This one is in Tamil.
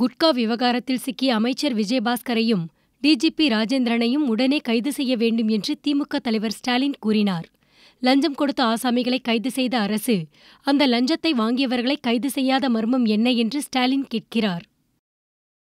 குட்கா விவகாரத்தில் சிக்கிய அமைச்சர் விஜயபாஸ்கரையும் டிஜிபி ராஜேந்திரனையும் உடனே கைது செய்ய வேண்டும் என்று திமுக தலைவர் ஸ்டாலின் கூறினார் லஞ்சம் கொடுத்த ஆசாமிகளை கைது செய்த அரசு அந்த லஞ்சத்தை வாங்கியவர்களை கைது செய்யாத மர்மம் என்ன என்று ஸ்டாலின் கேட்கிறார்